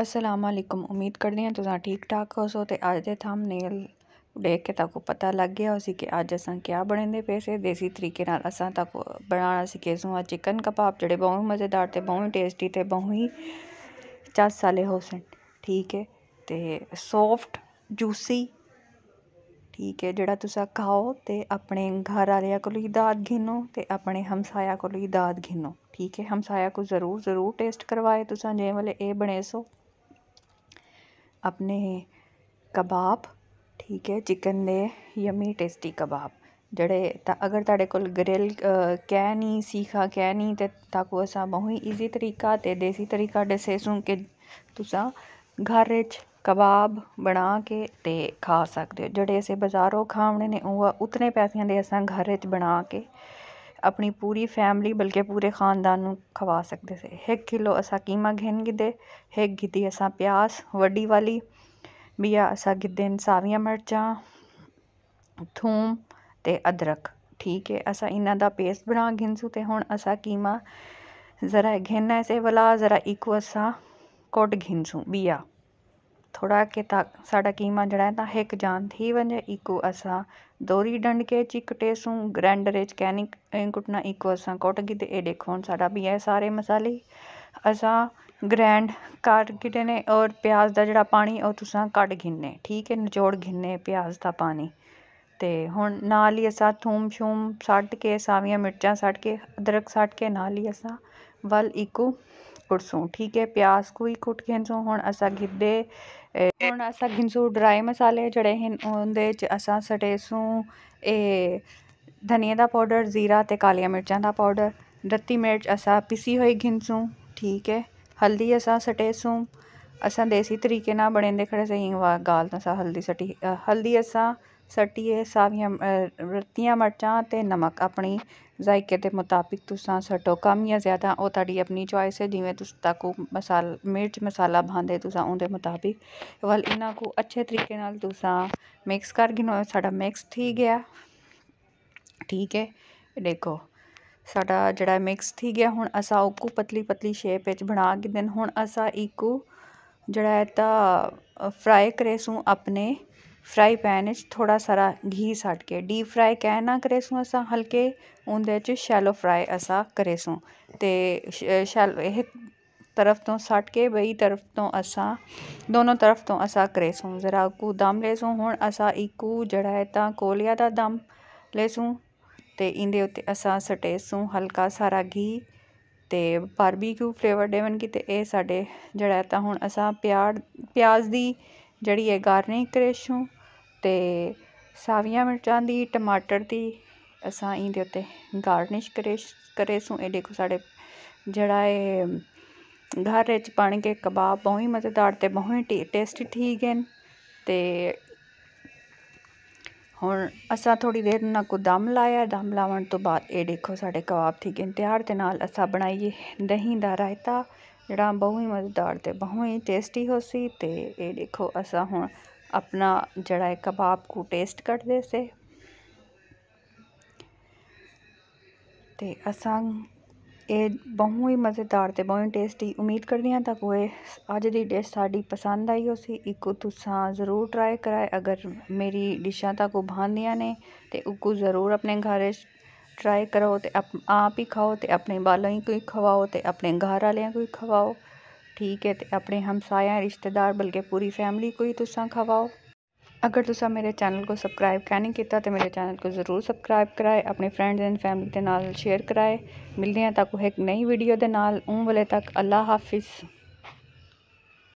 ਉਮੀਦ ਕਰਦੇ ਹਾਂ ਤੁਸੀਂ ਠੀਕ ਠਾਕ ਹੋ ਸੋ ਤੇ ਅੱਜ ਦੇ दे ਨੇਲ ਦੇਖ ਕੇ ਤਾਕੋ ਪਤਾ ਲੱਗ ਗਿਆ ਸੀ ਕਿ ਅੱਜ ਅਸਾਂ ਕੀ ਬਣਾਉਂਦੇ ਪਏ ਸੇ ਦੇਸੀ ਤਰੀਕੇ ਨਾਲ ਅਸਾਂ ਤਾਕੋ ਬਣਾਉਣਾ ਸਿੱਖੇ ਸੂਆ ਚਿਕਨ ਕਬਾਬ ਜਿਹੜੇ ਬਹੁਤ ਮਜ਼ੇਦਾਰ ਤੇ ਬਹੁਤ ਟੇਸਟੀ ਤੇ ਬਹੁਤ ਹੀ ਚਾਸ ਵਾਲੇ ਹੋ ਸਨ ਠੀਕ ਹੈ ਤੇ ਸੌਫਟ ਜੂਸੀ ਠੀਕ ਹੈ ਜਿਹੜਾ ਤੁਸੀਂ ਖਾਓ ਤੇ ਆਪਣੇ ਘਰ ਵਾਲਿਆਂ ਕੋਲ ਹੀ ਦਾਤ ਘਿਨੋ ਤੇ ਆਪਣੇ ਹਮਸਾਇਆ ਕੋਲ ਹੀ ਦਾਤ ਘਿਨੋ ਠੀਕ ਹੈ ਹਮਸਾਇਆ ਕੋ ਜ਼ਰੂਰ ਜ਼ਰੂਰ ਟੇਸਟ ਕਰਵਾਏ ਤੁਸੀਂ ਜੇ ਵਾਲੇ ਇਹ ਬਣੇ ਸੋ अपने ਕਬਾਬ ਠੀਕ ਹੈ ਚਿਕਨ ਦੇ ਯੰਮੀ ਟੇਸਟੀ ਕਬਾਬ ਜਿਹੜੇ ਤਾਂ ਅਗਰ ਤੁਹਾਡੇ ਕੋਲ ਗ੍ਰਿਲ ਕਹਿ ਨਹੀਂ ਸੀਖਾ ਕਹਿ ਨਹੀਂ ਤੇ ਤਾਕੂ असां बहु ई ईज़ी तरीक़ा ते देसी तरीक़ा ॾिसे सूं की तुसां घर च ਕਬਾਬ ਬਣਾ ਕੇ ਤੇ ਖਾ ਸਕਦੇ ਹੋ ਜਿਹੜੇ ਅਸੀਂ ਬਾਜ਼ਾਰੋਂ ਖਾਣੇ ਨੇ ਉਹ ਉਤਨੇ ਪੈਸਿਆਂ ਦੇ ਅਸਾਂ ਘਰ ਵਿੱਚ ਬਣਾ ਕੇ अपनी पूरी फैमिली बल्कि पूरे खानदान नू खवाए सकदे से हिकु किलो असां क़ीमा घिन गिधे हिकु गिधी असां प्याज वॾी वाली बिह असां गिधन सावियां मर्चां थूम ते अदरक ਠੀਕ ਹੈ ਅਸਾਂ ਇਹਨਾਂ ਦਾ ਪੇਸਟ ਬਣਾ ਗਿੰਸੂ ਤੇ ਹੁਣ ਅਸਾਂ ਕੀਮਾ ਜ਼ਰਾ ਘਿੰਨਾ ਐਸੇ ਵਾਲਾ ਜ਼ਰਾ ਇਕੋ ਅਸਾਂ ਕੋਟ ਘਿੰਸੂ ਬੀਆ ਥੋੜਾ ਕੇ ਤਾਂ ਸਾਡਾ ਕੀਮਾ ਜਿਹੜਾ ਹੈ ਤਾਂ ਇੱਕ ਜਾਣ ਥੀ ਵੰਜੇ ਇਕੋ ਅਸਾਂ ਦੋਰੀ ਡੰਡ ਕੇ ਚਿਕਟੇ ਸੂੰ ਵਿੱਚ ਕੈਨਿਕ ਇੰਕੁਟਨਾ ਇਕੋ ਅਸਾਂ ਅਸਾ ਕੋਟਗੀ ਤੇ ਇਹ ਦੇਖੋ ਹੁਣ ਸਾਡਾ ਵੀ ਹੈ ਸਾਰੇ ਮਸਾਲੇ ਅਸਾਂ ਗ੍ਰੈਂਡ ਕਾਟ ਗਿਟੇ ਨੇ ਔਰ ਪਿਆਜ਼ ਦਾ ਜਿਹੜਾ ਪਾਣੀ ਉਹ ਤੁਸੀਂ ਕੱਢ ਘਿੰਨੇ ਠੀਕ ਹੈ ਨਿਚੋੜ ਘਿੰਨੇ ਪਿਆਜ਼ ਦਾ ਪਾਣੀ ਤੇ ਹੁਣ ਨਾਲ ਹੀ ਅਸਾਂ ਥੂਮ ਛੂਮ ਸੱਟ ਕੇ ਸਾਵੀਆਂ ਮਿਰਚਾਂ ਸੱਟ ਕੇ ਅਦਰਕ ਸੱਟ ਕੇ ਨਾਲ ਹੀ ਅਸਾਂ ਵੱਲ ਇਕੋ ਪੁਰਸੋਂ ਠੀਕ ਹੈ ਪਿਆਸ ਕੋਈ ਕੁੱਟ ਗਿੰਜੋ ਹੁਣ ਅਸਾਂ ਗਿੱਦੇ ਹੁਣ ਅਸਾਂ ਗਿੰਸੂ ਡਰਾਈ ਮਸਾਲੇ ਜੜੇ ਹਨ ਉਹਦੇ ਚ ਅਸਾਂ ਸਟੇ ਸੂ ਇਹ ਧਨੀਆ ਦਾ ਪਾਊਡਰ ਜ਼ੀਰਾ ਤੇ ਕਾਲੀਆਂ ਮਿਰਚਾਂ ਦਾ ਪਾਊਡਰ ਰੱਤੀ ਮਿਰਚ ਅਸਾਂ ਪੀਸੀ ਹੋਈ ਗਿੰਸੂ ਠੀਕ ਹੈ ਹਲਦੀ ਅਸਾਂ ਸਟੇ ਸੂ ਅਸਾਂ ਦੇਸੀ ਤਰੀਕੇ ਨਾਲ ਬਣੇ ਦੇ ਖੜੇ ਸਹੀ ਵਾ ਗਾਲ ਤਾਂ ਸਾ ਹਲਦੀ ਸਟੀ ਹਲਦੀ ਅਸਾਂ ਸਟੀਏ ਸਾਵੀਆਂ ਰੱਤੀਆਂ ਮਿਰਚਾਂ ਤੇ ਨਮਕ ਆਪਣੀ ज़ायके के मुताबिक तुसा सटो कम या ज़्यादा ओह् थुआढ़ी अपनी चॉइस है जिमें तुम ताकू मसाल मिर्च मसाला पांदे तुसा उनके मुताबिक बल इ'नां को अच्छे तरीके नाल मिक्स कर गिनो सा मिक्स थी गया ठीक है देखो साडा जड़ा मिक्स थी गया हूँ असा उकू पतली पतली शेप बना बनागिदन हून असां इक्कू जेह्ड़ा ऐ ता फ्राई करेसू अपने फ्राई पैन च थोह्ड़ा सारा घी साटके डीप फ्राई कैंह् ना करै सूं असां हल्के उं'दे च शैलो फ्राई असां करै सूं ते शैल एह् तरफ तो साटके बेई तरफ तो असां दोनों तरफ तो असां करै सूं जरा उक्कू दम लै सूं हून असां इक्कू जेह्ड़ा ऐ तां कोयला दा दम लै सूं ते इं'दे उत्ते असां सटै सूं हल्का सारा घी ते बारबेक्यू फ्लेवर देवन कीते एह् साड्डे जेह्ड़ा ऐ तां हून असां प्याड़ प्याज दी ਜਿਹੜੀ ਹੈ ਗਾਰਨਿਕ ਰੇਸ਼ੂ ਤੇ ਸਾਵੀਆਂ ਮਿਰਚਾਂ ਦੀ ਟਮਾਟਰ ਦੀ ਅਸਾਂ ਇਹਦੇ ਉੱਤੇ ਗਾਰਨਿਸ਼ ਕਰੇ ਕਰੇ ਇਹ ਦੇਖੋ ਸਾਡੇ ਜਿਹੜਾ ਇਹ ਘਰ ਵਿੱਚ ਪਾਣ ਕੇ ਕਬਾਬ ਬਹੁਤ ਹੀ ਮਜ਼ੇਦਾਰ ਤੇ ਬਹੁਤ ਹੀ ਟੇਸਟੀ ਠੀਕ ਹੈ ਤੇ ਹੁਣ ਅਸਾਂ ਥੋੜ੍ਹੀ ਦੇਰ ਉਹਨਾਂ ਕੋ ਦਮ ਲਾਇਆ ਦਮ ਲਾਉਣ ਤੋਂ ਬਾਅਦ ਇਹ ਦੇਖੋ ਸਾਡੇ ਕਬਾਬ ਠੀਕ ਹੈ ਤਿਆਰ ਅਤੇ ਨਾਲ ਅਸਾਂ ਬਣਾਈਏ ਦਹੀਂ ਦਾ ਰਾਇਤਾ ਜਿਹੜਾ ਬਹੁਤ ਹੀ ਮਜ਼ੇਦਾਰ ਅਤੇ ਬਹੁਤ ਹੀ ਟੇਸਟੀ ਹੋ ਸੀ ਅਤੇ ਇਹ ਦੇਖੋ ਅਸਾਂ ਹੁਣ ਆਪਣਾ ਜਿਹੜਾ ਹੈ ਕਬਾਬ ਕੋ ਟੇਸਟ ਕਰਦੇ ਸੇ ਅਤੇ ਅਸਾਂ ये बहु ही मज़ेदार ते बहुत ही टेस्टी उम्मीद करती हाँ तक गी अज की डिश सा पसंद आई हो सी एक जरूर ट्राई कराए अगर मेरी डिशा तक गी ने तो ते जरूर अपने घर ट्राई करो अप आप ही खाओ तो अपने ही कोई खवाओ तो अपने घर को ही खवाओ ठीक है तो अपने हमसाया रिश्तेदार बल्कि पूरी को ही तुसा खवाओ ਅਗਰ ਤੁਸੀਂ ਮੇਰੇ ਚੈਨਲ ਕੋ ਸਬਸਕ੍ਰਾਈਬ ਕਰ ਕੀਤਾ ਤੇ ਮੇਰੇ ਚੈਨਲ ਕੋ ਜ਼ਰੂਰ ਸਬਸਕ੍ਰਾਈਬ ਕਰਾਏ ਆਪਣੇ ਫਰੈਂਡਸ ਐਂਡ ਫੈਮਿਲੀ ਦੇ ਨਾਲ ਸ਼ੇਅਰ ਕਰਾਏ ਮਿਲਦੇ ਹਾਂ ਤਾਂ ਕੋ ਇੱਕ ਨਈ ਵੀਡੀਓ ਦੇ ਨਾਲ ਉਹ ਵਾਲੇ ਤੱਕ ਅੱਲਾ ਹਾਫਿਜ਼